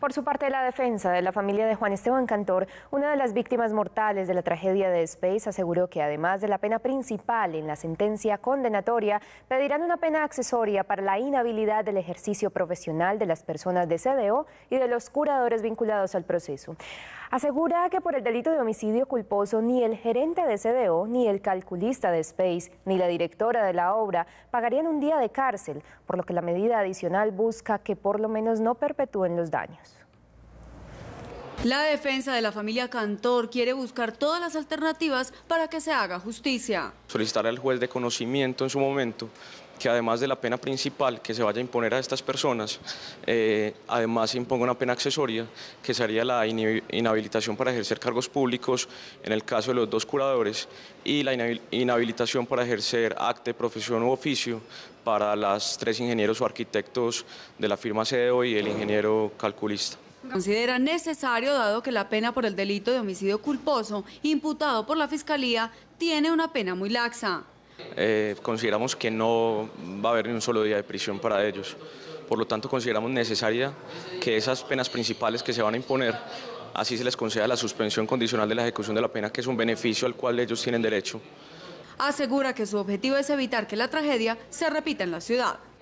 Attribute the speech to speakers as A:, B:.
A: Por su parte, la defensa de la familia de Juan Esteban Cantor, una de las víctimas mortales de la tragedia de Space, aseguró que además de la pena principal en la sentencia condenatoria, pedirán una pena accesoria para la inhabilidad del ejercicio profesional de las personas de CDO y de los curadores vinculados al proceso. Asegura que por el delito de homicidio culposo ni el gerente de CDO, ni el calculista de Space, ni la directora de la obra pagarían un día de cárcel, por lo que la medida adicional busca que por lo menos no perpetúen los daños.
B: La defensa de la familia Cantor quiere buscar todas las alternativas para que se haga justicia.
C: Solicitar al juez de conocimiento en su momento que además de la pena principal que se vaya a imponer a estas personas, eh, además se imponga una pena accesoria, que sería la inhabilitación para ejercer cargos públicos en el caso de los dos curadores y la inhabilitación para ejercer acte, profesión u oficio para las tres ingenieros o arquitectos de la firma CDO y el ingeniero calculista.
B: Considera necesario dado que la pena por el delito de homicidio culposo imputado por la Fiscalía tiene una pena muy laxa.
C: Eh, consideramos que no va a haber ni un solo día de prisión para ellos. Por lo tanto, consideramos necesaria que esas penas principales que se van a imponer, así se les conceda la suspensión condicional de la ejecución de la pena, que es un beneficio al cual ellos tienen derecho.
B: Asegura que su objetivo es evitar que la tragedia se repita en la ciudad.